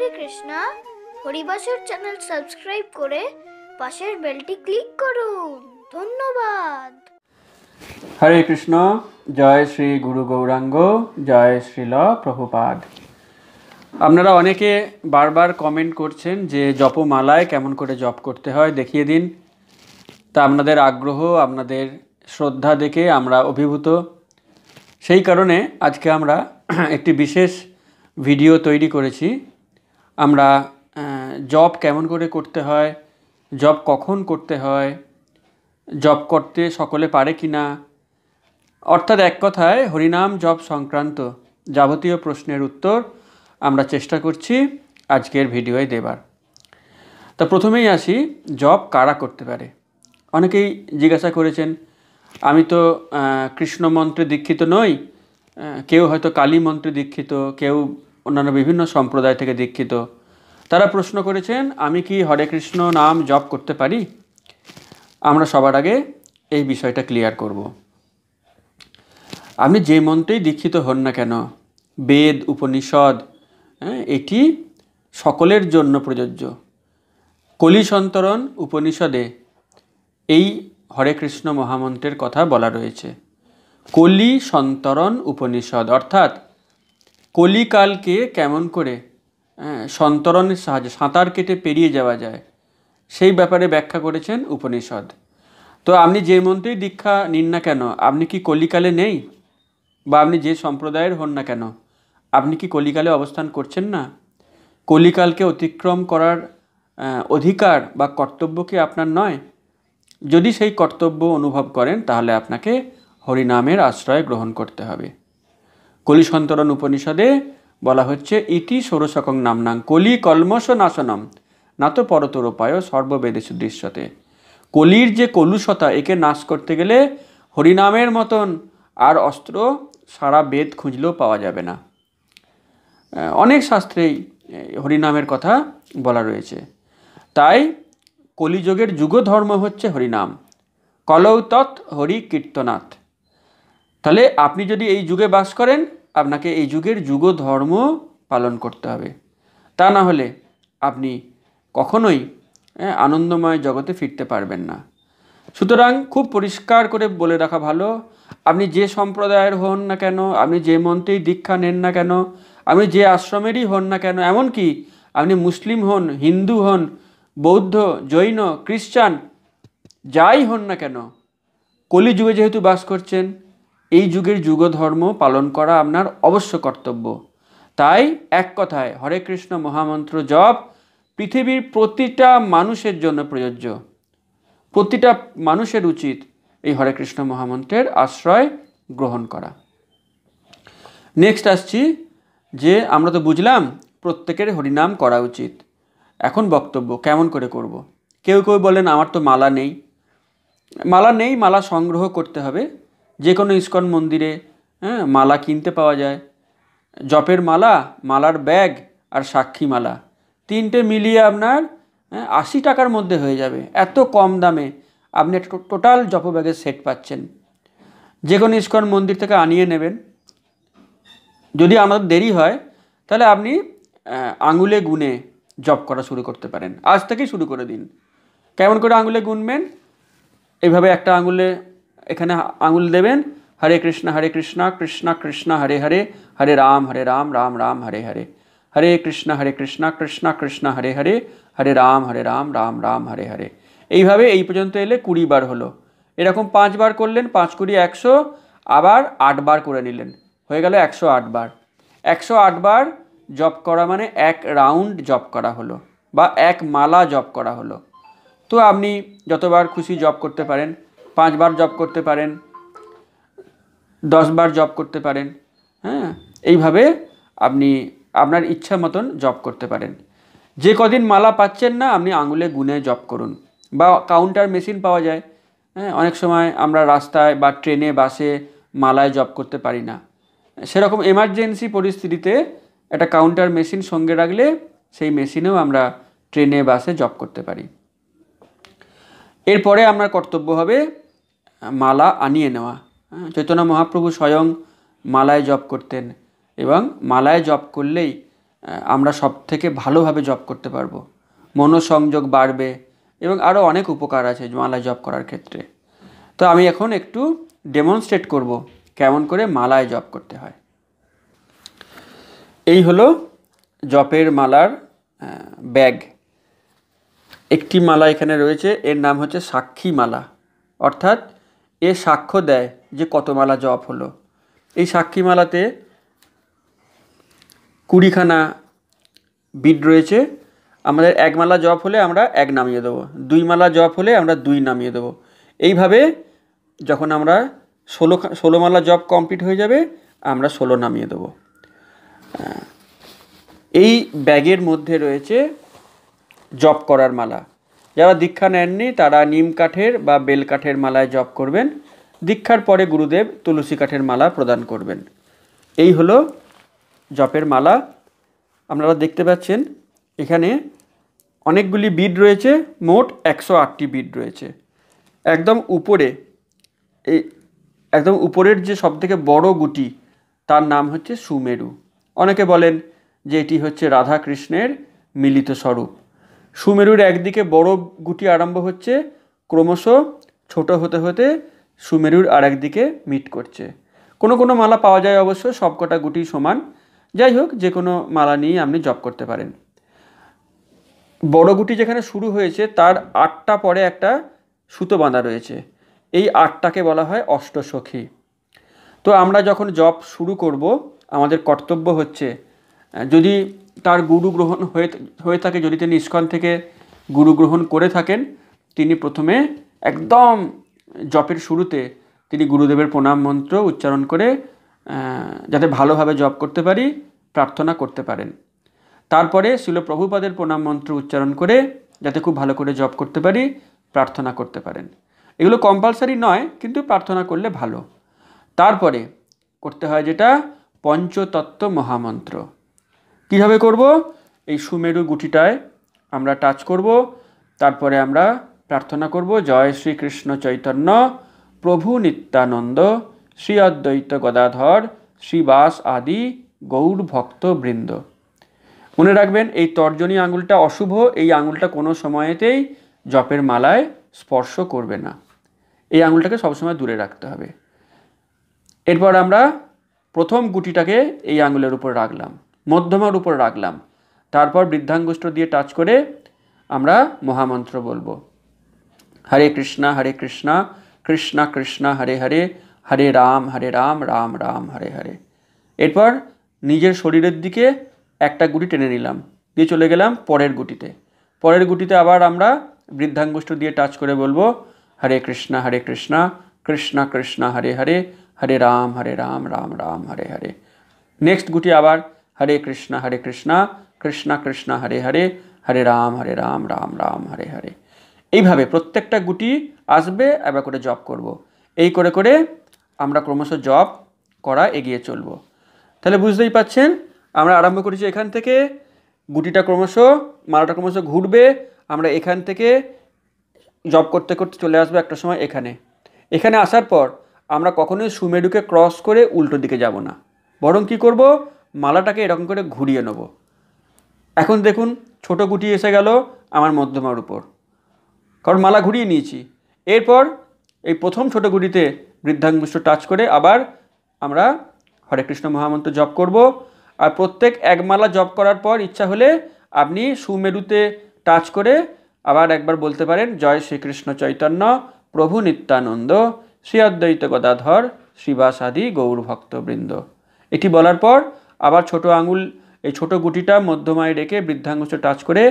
হরে Krishna Haribasar channel subscribe করে পাশের বেলটি click করুন ধন্যবাদ হরে কৃষ্ণ জয় শ্রী গুরু গৌরাঙ্গ জয় শ্রীল প্রভুপাদ আপনারা অনেকে বারবার কমেন্ট করছেন যে জপমালায় কেমন করে জপ করতে হয় দেখিয়ে দিন তা আপনাদের আগ্রহ আপনাদের শ্রদ্ধা দেখে আমরা অভিভূত সেই কারণে আজকে আমরা একটি বিশেষ ভিডিও তৈরি করেছি আমরা জব কেমন করে করতে হয় জব কখন করতে হয় জব করতে সকলে পারে কি না অর্থাৎ এক কথায় হরিনাম জব সংক্রান্ত যাবতীয় প্রশ্নের উত্তর আমরা চেষ্টা করছি আজকের ভিডিওয় দেবার তা প্রথমেই আসি জব কারা করতে পারে অনেকেই জিজ্ঞাসা করেছেন আমি তো কৃষ্ণ মন্ত্রে দীক্ষিত নই কেউ হয়তো কালী মন্ত্রে দীক্ষিত কেউ অন্যান্য বিভিন্ন সম্প্রদায় থেকে দীক্ষিত তারা প্রশ্ন করেছেন আমি কি হরে কৃষ্ণ নাম জপ করতে পারি আমরা সবার আগে এই বিষয়টা ক্লিয়ার করব আপনি যে মন্ত্রেই দীক্ষিত হন না কেন বেদ উপনিষদ হ্যাঁ, এটি সকলের জন্য প্রযোজ্য কলি সন্তরণ উপনিষদে এই হরে কৃষ্ণ মহামন্ত্রের কথা বলা রয়েছে কলি সন্তরণ উপনিষদ অর্থাৎ কলিকালকে কেমন করে হ্যাঁ, সন্তরণের সাহায্যে সাঁতার কেটে পেরিয়ে যাওয়া যায় সেই ব্যাপারে ব্যাখ্যা করেছেন উপনিষদ তো আপনি যে মন্ত্রেই দীক্ষা নিন না কেন আপনি কি কলিকালে নেই বা আপনি যে সম্প্রদায়ের হন না কেন আপনি কি কলিকালে অবস্থান করছেন না কলিকালকে অতিক্রম করার অধিকার বা কর্তব্য কি আপনার নয় যদি সেই কর্তব্য অনুভব করেন তাহলে আপনাকে হরিনামের আশ্রয় গ্রহণ করতে হবে কলিসন্তরণ উপনিষদে বলা হচ্ছে ইতি ষোড়শকং নামনাং কলি কলমস নাশনম না তো পরতরোপায় সর্ববেদেশু দৃশ্যতে কলির যে কলুষতা একে নাশ করতে গেলে হরিনামের মতন আর অস্ত্র সারা বেদ খুঁজলেও পাওয়া যাবে না অনেক শাস্ত্রেই হরিনামের কথা বলা রয়েছে তাই কলিযুগের যুগ ধর্ম হচ্ছে হরিনাম কলৌতৎ হরি কীর্তনাথ তাহলে আপনি যদি এই যুগে বাস করেন আপনাকে এই যুগের যুগ ধর্ম পালন করতে হবে তা না হলে আপনি কখনোই আনন্দময় জগতে ফিরতে পারবেন না সুতরাং খুব পরিষ্কার করে বলে রাখা ভালো আপনি যে সম্প্রদায়ের হন না কেন আপনি যে মন্ত্রেই দীক্ষা নেন না কেন আপনি যে আশ্রমেরই হন না কেন এমনকি আপনি মুসলিম হন হিন্দু হন বৌদ্ধ জৈন খ্রিস্টান যাই হন না কেন কলিযুগে যেহেতু বাস করছেন এই যুগের যুগধর্ম পালন করা আপনার অবশ্য কর্তব্য তাই এক কথায় হরে কৃষ্ণ মহামন্ত্র জপ পৃথিবীর প্রতিটা মানুষের জন্য প্রযোজ্য প্রতিটা মানুষের উচিত এই হরে কৃষ্ণ মহামন্ত্রের আশ্রয় গ্রহণ করা নেক্সট আসছি যে আমরা তো বুঝলাম প্রত্যেকের হরিনাম করা উচিত এখন বক্তব্য কেমন করে করব। কেউ কেউ বলেন আমার তো মালা নেই মালা নেই মালা সংগ্রহ করতে হবে যে কোনো ইস্কন মন্দিরে হ্যাঁ মালা কিনতে পাওয়া যায় জপের মালা মালার ব্যাগ আর সাক্ষী মালা তিনটে মিলিয়ে আপনার হ্যাঁ, আশি টাকার মধ্যে হয়ে যাবে এত কম দামে আপনি টোটাল জপ ব্যাগের সেট পাচ্ছেন যে কোনো ইস্কন মন্দির থেকে আনিয়ে নেবেন যদি আমাদের দেরি হয় তাহলে আপনি আঙুলে গুনে জপ করা শুরু করতে পারেন আজ থেকেই শুরু করে দিন কেমন করে আঙুলে গুনবেন এভাবে একটা আঙুলে এখানে আঙুল দেবেন হরে কৃষ্ণ হরে কৃষ্ণ কৃষ্ণ কৃষ্ণ হরে হরে হরে রাম হরে রাম রাম রাম হরে হরে হরে কৃষ্ণ হরে কৃষ্ণ কৃষ্ণ কৃষ্ণ হরে হরে হরে রাম হরে রাম রাম রাম হরে হরে এইভাবে এই পর্যন্ত এলে কুড়ি বার হলো এরকম পাঁচবার করলেন পাঁচ কুড়ি একশো আবার আটবার করে নিলেন হয়ে গেল একশো আটবার একশো আটবার জপ করা মানে এক রাউন্ড জপ করা হলো বা এক মালা জপ করা হলো তো আপনি যতবার খুশি জপ করতে পারেন পাঁচবার জব করতে পারেন দশবার জব করতে পারেন হ্যাঁ এইভাবে আপনি আপনার ইচ্ছা মতন জব করতে পারেন যে কদিন মালা পাচ্ছেন না আপনি আঙুলে গুনে জব করুন বা কাউন্টার মেশিন পাওয়া যায় হ্যাঁ অনেক সময় আমরা রাস্তায় বা ট্রেনে বাসে মালায় জব করতে পারি না সেরকম এমার্জেন্সি পরিস্থিতিতে একটা কাউন্টার মেশিন সঙ্গে রাখলে সেই মেশিনেও আমরা ট্রেনে বাসে জব করতে পারি এরপরে আমরা কর্তব্য হবে মালা আনিয়ে নেওয়া হ্যাঁ, চৈতন্য মহাপ্রভু স্বয়ং মালায় জপ করতেন এবং মালায় জপ করলেই আমরা সব থেকে ভালোভাবে জপ করতে পারবো মনোসংযোগ বাড়বে এবং আরও অনেক উপকার আছে মালায় জপ করার ক্ষেত্রে তো আমি এখন একটু ডেমনস্ট্রেট করব কেমন করে মালায় জপ করতে হয় এই হলো জপের মালার ব্যাগ একটি মালা এখানে রয়েছে এর নাম হচ্ছে সাক্ষী মালা অর্থাৎ এ সাক্ষ্য দেয় যে কত মালা জপ হলো এই সাক্ষী মালাতে কুড়িখানা বিড রয়েছে আমাদের এক মালা জপ হলে আমরা এক নামিয়ে দেবো দুই মালা জপ হলে আমরা দুই নামিয়ে দেবো এইভাবে যখন আমরা ষোলো ষোলো মালা জব কমপ্লিট হয়ে যাবে আমরা ষোলো নামিয়ে দেবো এই ব্যাগের মধ্যে রয়েছে জপ করার মালা যারা দীক্ষা নেননি তারা নিম কাঠের বা বেল কাঠের মালায় জপ করবেন দীক্ষার পরে গুরুদেব তুলসী কাঠের মালা প্রদান করবেন এই হলো জপের মালা আপনারা দেখতে পাচ্ছেন এখানে অনেকগুলি বিড রয়েছে মোট একশো আটটি বিড রয়েছে একদম উপরে এই একদম উপরের যে সবথেকে বড় গুটি তার নাম হচ্ছে সুমেরু অনেকে বলেন যে এটি হচ্ছে রাধাকৃষ্ণের মিলিত স্বরূপ সুমেরুর একদিকে বড় গুটি আরম্ভ হচ্ছে ক্রমশ ছোট হতে হতে সুমেরুর আর একদিকে মিট করছে কোনো কোনো মালা পাওয়া যায় অবশ্য সবকটা গুটি সমান যাই হোক যে কোনো মালা নিয়ে আপনি জব করতে পারেন বড় গুটি যেখানে শুরু হয়েছে তার আটটা পরে একটা সুতো বাঁধা রয়েছে এই আটটাকে বলা হয় অষ্টসখী তো আমরা যখন জব শুরু করব আমাদের কর্তব্য হচ্ছে যদি তার গুরু গ্রহণ হয়ে হয়ে থাকে যদি তিনি ইস্কন থেকে গুরু গ্রহণ করে থাকেন তিনি প্রথমে একদম জপের শুরুতে তিনি গুরুদেবের প্রণাম মন্ত্র উচ্চারণ করে যাতে ভালোভাবে জপ করতে পারি প্রার্থনা করতে পারেন তারপরে শিল প্রভুপাদের প্রণাম মন্ত্র উচ্চারণ করে যাতে খুব ভালো করে জপ করতে পারি প্রার্থনা করতে পারেন এগুলো কম্পালসারি নয় কিন্তু প্রার্থনা করলে ভালো তারপরে করতে হয় যেটা পঞ্চতত্ত্ব মহামন্ত্র কীভাবে করব এই সুমেরু গুটিটায় আমরা টাচ করব তারপরে আমরা প্রার্থনা করব জয় শ্রীকৃষ্ণ চৈতন্য প্রভু নিত্যানন্দ শ্রী অদ্বৈত গদাধর শ্রীবাস আদি গৌর ভক্তবৃন্দ মনে রাখবেন এই তর্জনী আঙুলটা অশুভ এই আঙুলটা কোনো সময়তেই জপের মালায় স্পর্শ করবে না এই আঙুলটাকে সবসময় দূরে রাখতে হবে এরপর আমরা প্রথম গুটিটাকে এই আঙুলের উপর রাখলাম মধ্যমার উপর রাখলাম তারপর বৃদ্ধাঙ্গুষ্ঠ দিয়ে টাচ করে আমরা মহামন্ত্র বলবো হরে কৃষ্ণা হরে কৃষ্ণা কৃষ্ণা কৃষ্ণা হরে হরে হরে রাম হরে রাম রাম রাম হরে হরে এরপর নিজের শরীরের দিকে একটা গুটি টেনে নিলাম দিয়ে চলে গেলাম পরের গুটিতে পরের গুটিতে আবার আমরা বৃদ্ধাঙ্গুষ্ঠ দিয়ে টাচ করে বলবো হরে কৃষ্ণা হরে কৃষ্ণা কৃষ্ণা কৃষ্ণা হরে হরে হরে রাম হরে রাম রাম রাম হরে হরে নেক্সট গুটি আবার হরে কৃষ্ণ হরে কৃষ্ণ কৃষ্ণ কৃষ্ণ হরে হরে হরে রাম হরে রাম রাম রাম হরে হরে এইভাবে প্রত্যেকটা গুটি আসবে এবার করে জপ করব। এই করে করে আমরা ক্রমশ জপ করা এগিয়ে চলব তাহলে বুঝতেই পাচ্ছেন আমরা আরম্ভ করেছি এখান থেকে গুটিটা ক্রমশ মালাটা ক্রমশ ঘুরবে আমরা এখান থেকে জব করতে করতে চলে আসবো একটা সময় এখানে এখানে আসার পর আমরা কখনোই সুমেরুকে ক্রস করে উল্টো দিকে যাব না বরং কি করব মালাটাকে এরকম করে ঘুরিয়ে নেব এখন দেখুন ছোট গুটি এসে গেল আমার মধ্যমার উপর কারণ মালা ঘুরিয়ে নিয়েছি এরপর এই প্রথম ছোট গুটিতে বৃদ্ধাঙ্গুষ্ঠ টাচ করে আবার আমরা হরে কৃষ্ণ মহামন্ত্র জপ করব আর প্রত্যেক এক মালা জপ করার পর ইচ্ছা হলে আপনি সুমেরুতে টাচ করে আবার একবার বলতে পারেন জয় শ্রীকৃষ্ণ চৈতন্য প্রভু নিত্যানন্দ শ্রী অদ্বৈত গদাধর শ্রীবাসাদি গৌরভক্তবৃন্দ এটি বলার পর আবার ছোট আঙুল এই ছোট গুটিটা মধ্যমায় রেখে বৃদ্ধাঙ্গুষ্ঠ টাচ করে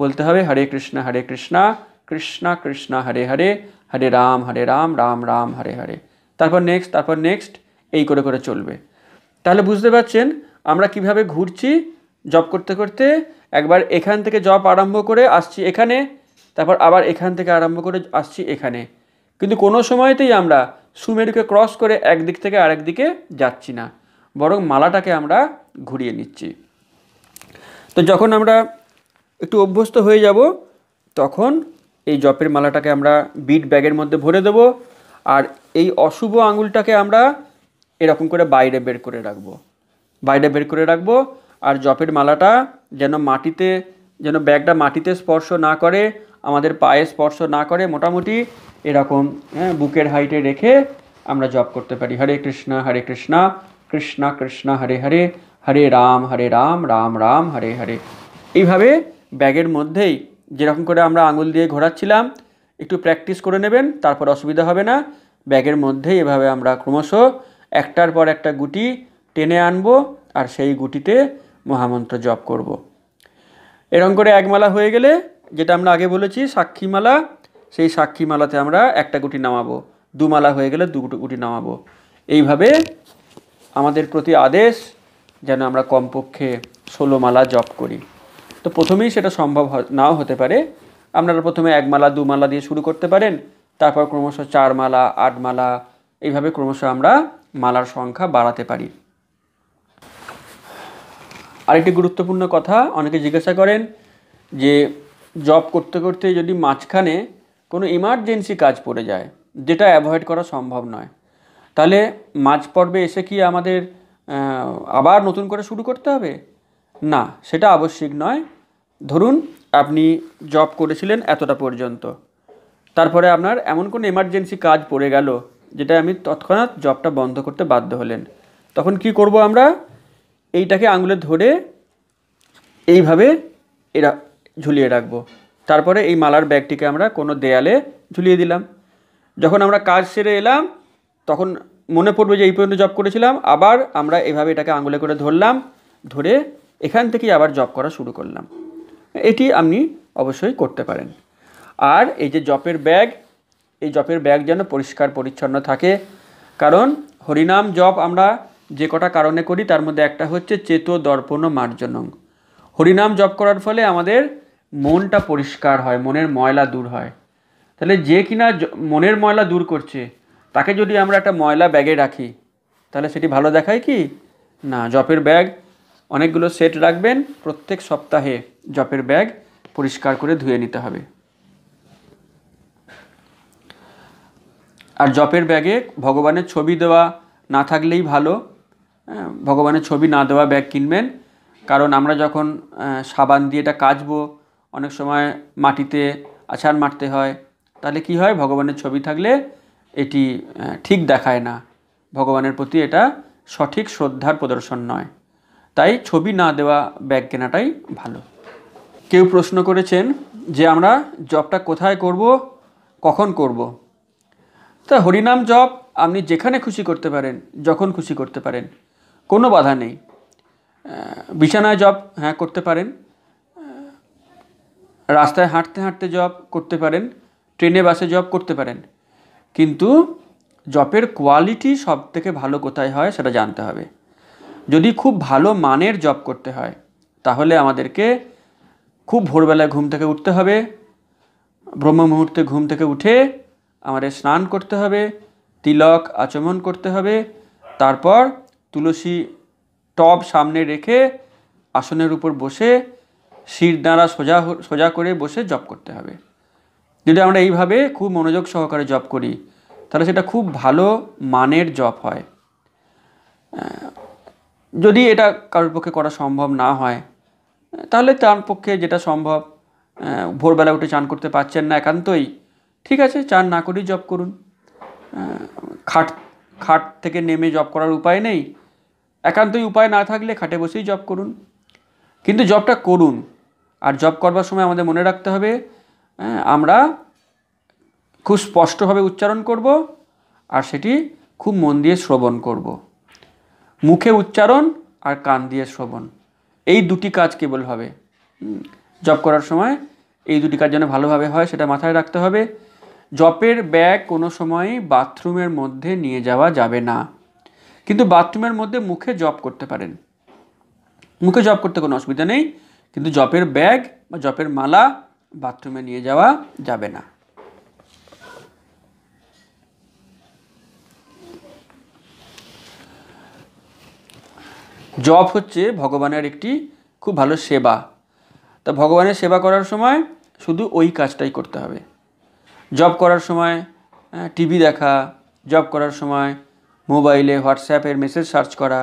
বলতে হবে হরে কৃষ্ণা হরে কৃষ্ণা কৃষ্ণা কৃষ্ণা হরে হরে হরে রাম হরে রাম রাম রাম হরে হরে তারপর নেক্সট তারপর নেক্সট এই করে করে চলবে তাহলে বুঝতে পারছেন আমরা কিভাবে ঘুরছি জব করতে করতে একবার এখান থেকে জব আরম্ভ করে আসছি এখানে তারপর আবার এখান থেকে আরম্ভ করে আসছি এখানে কিন্তু কোনো সময়তেই আমরা সুমেরুকে ক্রস করে একদিক থেকে আরেক দিকে যাচ্ছি না বরং মালাটাকে আমরা ঘুরিয়ে নিচ্ছি তো যখন আমরা একটু অভ্যস্ত হয়ে যাব তখন এই জপের মালাটাকে আমরা বিট ব্যাগের মধ্যে ভরে দেব আর এই অশুভ আঙুলটাকে আমরা এরকম করে বাইরে বের করে রাখবো বাইরে বের করে রাখবো আর জপের মালাটা যেন মাটিতে যেন ব্যাগটা মাটিতে স্পর্শ না করে আমাদের পায়ে স্পর্শ না করে মোটামুটি এরকম হ্যাঁ বুকের হাইটে রেখে আমরা জপ করতে পারি হরে কৃষ্ণা হরে কৃষ্ণা কৃষ্ণ কৃষ্ণ হরে হরে হরে রাম হরে রাম রাম রাম হরে হরে এইভাবে ব্যাগের মধ্যেই যেরকম করে আমরা আঙুল দিয়ে ঘোরাচ্ছিলাম একটু প্র্যাকটিস করে নেবেন তারপর অসুবিধা হবে না ব্যাগের মধ্যেই এভাবে আমরা ক্রমশ একটার পর একটা গুটি টেনে আনবো আর সেই গুটিতে মহামন্ত্র জপ করব। এরকম করে একমালা হয়ে গেলে যেটা আমরা আগে বলেছি সাক্ষীমালা সেই সাক্ষীমালাতে আমরা একটা গুটি নামাবো দুমালা হয়ে গেলে দুটো গুটি নামাবো এইভাবে আমাদের প্রতি আদেশ যেন আমরা কমপক্ষে ষোলো মালা জপ করি তো প্রথমেই সেটা সম্ভব নাও হতে পারে আপনারা প্রথমে এক মালা দু মালা দিয়ে শুরু করতে পারেন তারপর ক্রমশ চার মালা আট মালা এইভাবে ক্রমশ আমরা মালার সংখ্যা বাড়াতে পারি আরেকটি গুরুত্বপূর্ণ কথা অনেকে জিজ্ঞাসা করেন যে জব করতে করতে যদি মাঝখানে কোনো ইমার্জেন্সি কাজ পড়ে যায় যেটা অ্যাভয়েড করা সম্ভব নয় তাহলে মাঝ পর্বে এসে কি আমাদের আবার নতুন করে শুরু করতে হবে না সেটা আবশ্যিক নয় ধরুন আপনি জব করেছিলেন এতটা পর্যন্ত তারপরে আপনার এমন কোনো এমার্জেন্সি কাজ পড়ে গেল যেটা আমি তৎক্ষণাৎ জবটা বন্ধ করতে বাধ্য হলেন তখন কি করব আমরা এইটাকে আঙুলে ধরে এইভাবে এরা ঝুলিয়ে রাখব তারপরে এই মালার ব্যাগটিকে আমরা কোনো দেয়ালে ঝুলিয়ে দিলাম যখন আমরা কাজ সেরে এলাম তখন মনে পড়বে যে এই পর্যন্ত জব করেছিলাম আবার আমরা এভাবে এটাকে আঙুলে করে ধরলাম ধরে এখান থেকেই আবার জব করা শুরু করলাম এটি আপনি অবশ্যই করতে পারেন আর এই যে জপের ব্যাগ এই জপের ব্যাগ যেন পরিষ্কার পরিচ্ছন্ন থাকে কারণ হরিনাম জপ আমরা যে কটা কারণে করি তার মধ্যে একটা হচ্ছে চেতো দর্পণ মার্জনং হরিনাম জপ করার ফলে আমাদের মনটা পরিষ্কার হয় মনের ময়লা দূর হয় তাহলে যে কিনা মনের ময়লা দূর করছে তাকে যদি আমরা একটা ময়লা ব্যাগে রাখি তাহলে সেটি ভালো দেখায় কি না জপের ব্যাগ অনেকগুলো সেট রাখবেন প্রত্যেক সপ্তাহে জপের ব্যাগ পরিষ্কার করে ধুয়ে নিতে হবে আর জপের ব্যাগে ভগবানের ছবি দেওয়া না থাকলেই ভালো হ্যাঁ, ভগবানের ছবি না দেওয়া ব্যাগ কিনবেন কারণ আমরা যখন সাবান দিয়ে এটা কাচবো অনেক সময় মাটিতে আছাড় মারতে হয় তাহলে কি হয় ভগবানের ছবি থাকলে এটি ঠিক দেখায় না ভগবানের প্রতি এটা সঠিক শ্রদ্ধার প্রদর্শন নয় তাই ছবি না দেওয়া ব্যাগ কেনাটাই ভালো কেউ প্রশ্ন করেছেন যে আমরা জবটা কোথায় করব কখন করব। তা হরিনাম জব আপনি যেখানে খুশি করতে পারেন যখন খুশি করতে পারেন কোনো বাধা নেই বিছানায় জব হ্যাঁ করতে পারেন রাস্তায় হাঁটতে হাঁটতে জব করতে পারেন ট্রেনে বাসে জব করতে পারেন কিন্তু জপের কোয়ালিটি সব থেকে ভালো কোথায় হয় সেটা জানতে হবে যদি খুব ভালো মানের জব করতে হয় তাহলে আমাদেরকে খুব ভোরবেলায় ঘুম থেকে উঠতে হবে ব্রহ্ম মুহূর্তে ঘুম থেকে উঠে আমাদের স্নান করতে হবে তিলক আচমন করতে হবে তারপর তুলসী টব সামনে রেখে আসনের উপর বসে শির দ্বারা সোজা সোজা করে বসে জপ করতে হবে যদি আমরা এইভাবে খুব মনোযোগ সহকারে জব করি তাহলে সেটা খুব ভালো মানের জব হয় যদি এটা কারোর পক্ষে করা সম্ভব না হয় তাহলে তার পক্ষে যেটা সম্ভব ভোরবেলা উঠে চান করতে পারছেন না একান্তই ঠিক আছে চান না করেই জব করুন খাট খাট থেকে নেমে জব করার উপায় নেই একান্তই উপায় না থাকলে খাটে বসেই জব করুন কিন্তু জবটা করুন আর জব করবার সময় আমাদের মনে রাখতে হবে হ্যাঁ, আমরা খুব স্পষ্টভাবে উচ্চারণ করব আর সেটি খুব মন দিয়ে শ্রবণ করব। মুখে উচ্চারণ আর কান দিয়ে শ্রবণ এই দুটি কাজ কেবল হবে জপ করার সময় এই দুটি কাজ যেন ভালোভাবে হয় সেটা মাথায় রাখতে হবে জপের ব্যাগ কোনো সময় বাথরুমের মধ্যে নিয়ে যাওয়া যাবে না কিন্তু বাথরুমের মধ্যে মুখে জপ করতে পারেন মুখে জপ করতে কোনো অসুবিধা নেই কিন্তু জপের ব্যাগ বা জপের মালা বাথরুমে নিয়ে যাওয়া যাবে না জব হচ্ছে ভগবানের একটি খুব ভালো সেবা তা ভগবানের সেবা করার সময় শুধু ওই কাজটাই করতে হবে জব করার সময় টিভি দেখা জব করার সময় মোবাইলে হোয়াটসঅ্যাপের মেসেজ সার্চ করা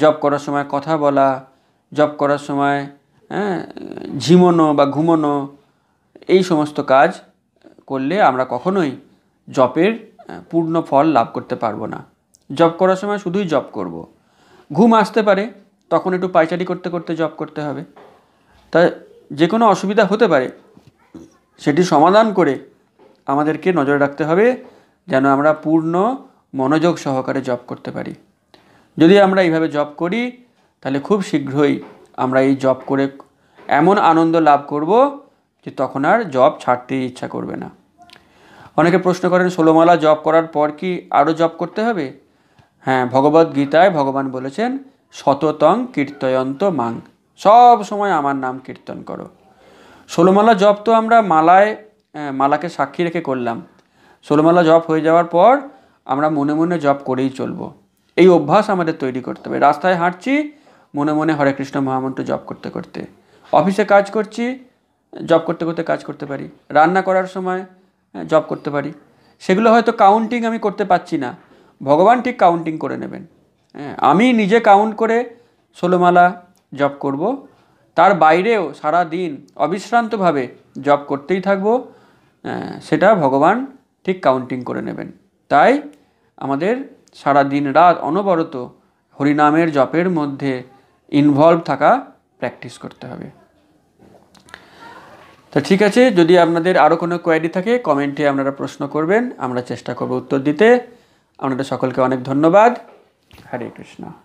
জব করার সময় কথা বলা জব করার সময় হ্যাঁ ঝিমোনো বা ঘুমোনো এই সমস্ত কাজ করলে আমরা কখনোই জপের পূর্ণ ফল লাভ করতে পারবো না জব করার সময় শুধুই জব করব। ঘুম আসতে পারে তখন একটু পাইচারি করতে করতে জব করতে হবে তা যে কোনো অসুবিধা হতে পারে সেটি সমাধান করে আমাদেরকে নজর রাখতে হবে যেন আমরা পূর্ণ মনোযোগ সহকারে জব করতে পারি যদি আমরা এইভাবে জব করি তাহলে খুব শীঘ্রই আমরা এই জব করে এমন আনন্দ লাভ করব যে তখন আর জব ছাড়তে ইচ্ছা করবে না অনেকে প্রশ্ন করেন ষোলোমালা জব করার পর কি আরও জব করতে হবে হ্যাঁ ভগবত গীতায় ভগবান বলেছেন শততং কীর্তয়ন্ত মাং সব সময় আমার নাম কীর্তন করো ষোলোমালা জব তো আমরা মালায় মালাকে সাক্ষী রেখে করলাম ষোলোমালা জব হয়ে যাওয়ার পর আমরা মনে মনে জব করেই চলবো এই অভ্যাস আমাদের তৈরি করতে হবে রাস্তায় হাঁটছি মনে মনে হরে কৃষ্ণ মহামন্ত্র জপ করতে করতে অফিসে কাজ করছি জব করতে করতে কাজ করতে পারি রান্না করার সময় জব করতে পারি সেগুলো হয়তো কাউন্টিং আমি করতে পারছি না ভগবান ঠিক কাউন্টিং করে নেবেন হ্যাঁ আমি নিজে কাউন্ট করে ষোলোমালা জব করব তার বাইরেও সারা দিন অবিশ্রান্তভাবে জব করতেই থাকব সেটা ভগবান ঠিক কাউন্টিং করে নেবেন তাই আমাদের সারা দিন রাত অনবরত হরিনামের জপের মধ্যে ইনভলভ থাকা প্র্যাকটিস করতে হবে তো ঠিক আছে যদি আপনাদের আরও কোনো কোয়ারি থাকে কমেন্টে আপনারা প্রশ্ন করবেন আমরা চেষ্টা করব উত্তর দিতে আপনাদের সকলকে অনেক ধন্যবাদ হরে কৃষ্ণ